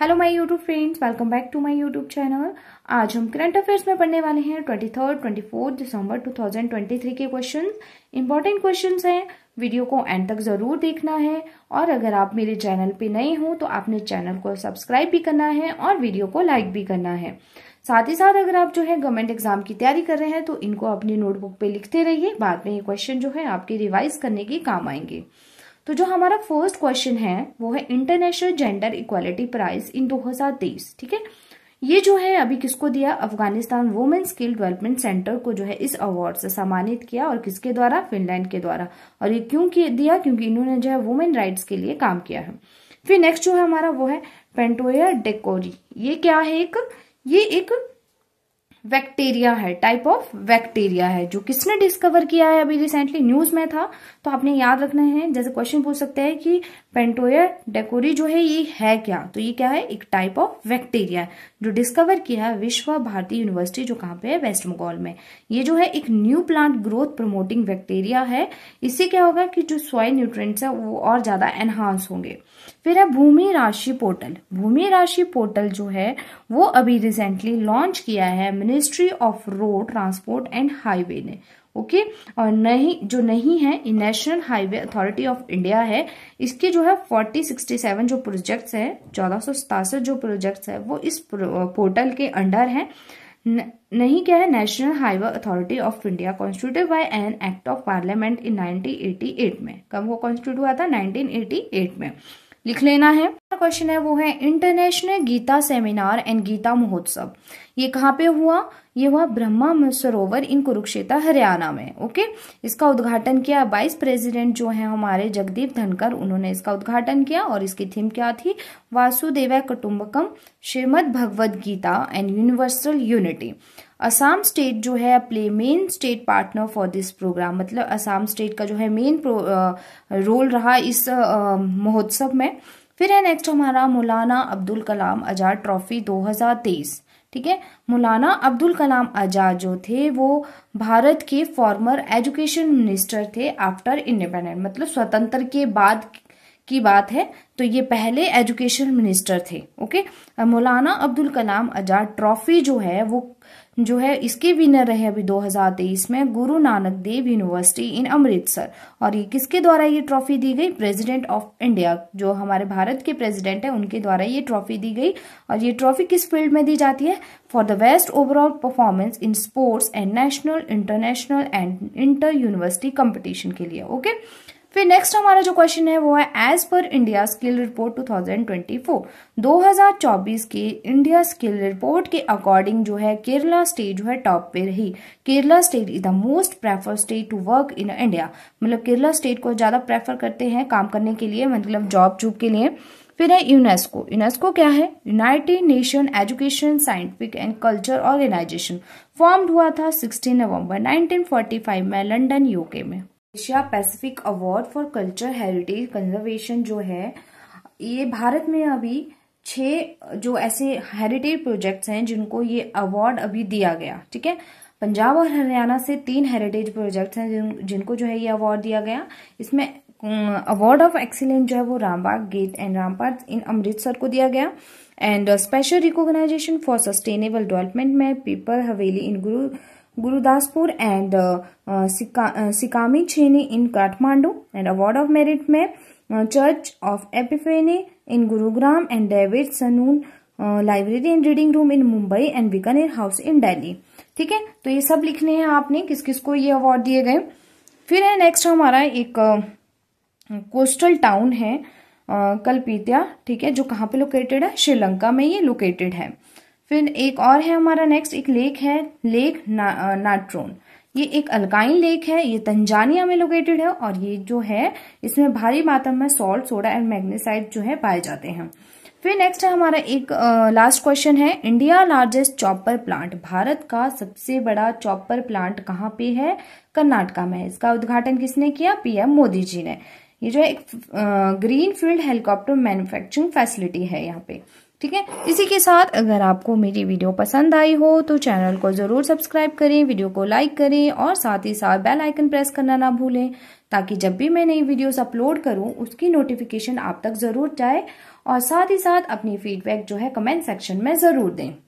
Hello my YouTube friends welcome back to my YouTube channel आज हम current affairs में पढ़ने वाले हैं twenty third twenty fourth December two thousand twenty three के क्वेश्चन इंपॉर्टेंट क्वेश्चन हैं वीडियो को एंड तक जरूर देखना है और अगर आप मेरे चैनल पे नए हो तो आपने चैनल को सब्सक्राइब भी करना है और वीडियो को लाइक भी करना है साथ ही साथ अगर आप जो है गवर्नमेंट एग्जाम की तैयारी कर रहे हैं तो इनको अपनी नोटबुक पे लिखते रहिए बाद में ये क्वेश्चन जो है आपके रिवाइज करने के काम आएंगे तो जो हमारा फर्स्ट क्वेश्चन है वो है international gender equality prize in दो ठीक है ये जो है अभी किसको दिया Afghanistan women skill development centre को जो है इस अवार्ड से सम्मानित किया और किसके द्वारा फिनलैंड के द्वारा और ये क्यों दिया क्योंकि इन्होंने जो है वुमेन राइट्स के लिए काम किया है फिर नेक्स्ट जो है हमारा वो है पेंटोया डेकोरी ये क्या है एक ये एक बैक्टीरिया है टाइप ऑफ बैक्टीरिया है जो किसने डिस्कवर किया है अभी रिसेंटली न्यूज में था तो आपने याद रखना है जैसे क्वेश्चन पूछ सकते हैं कि पेंटोयर डेकोरी जो है ये है क्या तो ये क्या है एक टाइप ऑफ बैक्टीरिया जो डिस्कवर किया है विश्व भारती यूनिवर्सिटी जो कहाँ पे है वेस्ट बंगाल में ये जो है एक new plant growth promoting bacteria है इससे क्या होगा कि जो सॉइल न्यूट्रेंट्स है वो और ज्यादा एनहांस होंगे फिर है भूमि राशि पोर्टल भूमि राशि पोर्टल जो है वो अभी रिसेंटली लॉन्च किया है ministry of road transport and highway ने ओके और नहीं जो नहीं है national highway authority of India है इसके जो है फोर्टी सिक्सटी सेवन जो प्रोजेक्ट्स है चौदह जो प्रोजेक्ट्स है वो इस पोर्टल के अंडर है नहीं क्या है national highway authority of India constitute by an act of parliament in 1988 में कब वो कॉन्स्टिट्यूट हुआ था 1988 में लिख लेना है क्वेश्चन है वो है international Gita seminar and Gita Mahotsav ये कहाँ पे हुआ ये हुआ ब्रह्मा सरोवर इन कुरुक्षेत्र हरियाणा में ओके इसका उद्घाटन किया वाइस प्रेसिडेंट जो है हमारे जगदीप धनकर उन्होंने इसका उद्घाटन किया और इसकी थीम क्या थी Vasudhaiva Kutumbakam Shrimad Bhagavad Gita and universal unity Assam state जो है play main state partner for this programme मतलब असम स्टेट का जो है मेन रोल रहा इस महोत्सव में फिर है नेक्स्ट हमारा मौलाना अब्दुल कलाम आज़ाद ट्रॉफी 2023 ठीक है मौलाना अब्दुल कलाम आज़ाद जो थे वो भारत के फॉर्मर एजुकेशन मिनिस्टर थे आफ्टर इंडिपेंडेंट मतलब स्वतंत्र के बाद की बात है तो ये पहले एजुकेशन मिनिस्टर थे ओके मौलाना अब्दुल कलाम आज़ाद ट्रॉफी जो है वो जो है इसके विनर रहे अभी 2023 में गुरु नानक देव यूनिवर्सिटी इन अमृतसर और ये किसके द्वारा ये ट्रॉफी दी गई प्रेसिडेंट ऑफ इंडिया जो हमारे भारत के प्रेसिडेंट है उनके द्वारा ये ट्रॉफी दी गई और ये ट्रॉफी किस फील्ड में दी जाती है for the best overall performance in sports and national international and inter university competition के लिए ओके okay? फिर नेक्स्ट हमारा जो क्वेश्चन है वो है as per India skill report 2024 2024 की इंडिया स्किल रिपोर्ट के अकॉर्डिंग जो है केरला स्टेट जो है टॉप पे रही Kerala state is the most prefer state to work in India मतलब केरला स्टेट को ज्यादा प्रेफर करते हैं काम करने के लिए मतलब जॉब जूब के लिए फिर है यूनेस्को यूनेस्को क्या है United Nation Education Scientific and Culture Organisation form हुआ था 16 नवंबर 1945 में लंदन यूके में Asia Pacific award for culture heritage conservation जो है ये भारत में अभी छह जो ऐसे हेरिटेज प्रोजेक्ट्स हैं जिनको ये अवार्ड अभी दिया गया ठीक है पंजाब और हरियाणा से तीन हेरिटेज प्रोजेक्ट्स हैं जिन जिनको जो है ये अवार्ड दिया गया इसमें अवार्ड ऑफ एक्सीलेंस जो है वो Rambagh gate and Rambagh in Amritsar को दिया गया and special recognition for sustainable development में पीपल हवेली इन गुरु Gurdaspur and Sikami Chheni in Kathmandu and award of merit में church of Epiphany in Gurugram and David Sassoon library and reading room in Mumbai and Bikaner house in Delhi ठीक है तो ये सब लिखने हैं आपने किस किस को ये अवार्ड दिए गए फिर है नेक्स्ट हमारा एक कोस्टल uh, टाउन है uh, ठीक है जो कहाँ पे लोकेटेड है श्रीलंका में ये लोकेटेड है फिर एक और है हमारा नेक्स्ट एक लेक है लेक ना, नाट्रोन ये एक अल्काइन लेक है ये तंजानिया में लोकेटेड है और ये जो है इसमें भारी मात्रा में सॉल्ट सोडा एंड मैग्नेसाइड जो है पाए जाते हैं फिर नेक्स्ट है हमारा एक लास्ट uh, क्वेश्चन है India largest chopper plant Bharat का सबसे बड़ा चॉपर प्लांट कहाँ पे है कर्नाटका में इसका उद्घाटन किसने किया पीएम मोदी जी ने ये जो है एक green field helicopter manufacturing facility है यहाँ पे ठीक है इसी के साथ अगर आपको मेरी वीडियो पसंद आई हो तो चैनल को ज़रूर सब्सक्राइब करें वीडियो को लाइक करें और साथ ही साथ बेल आइकन प्रेस करना ना भूलें ताकि जब भी मैं नई वीडियोस अपलोड करूं उसकी नोटिफिकेशन आप तक ज़रूर जाए और साथ ही साथ अपनी फीडबैक जो है कमेंट सेक्शन में ज़रूर दें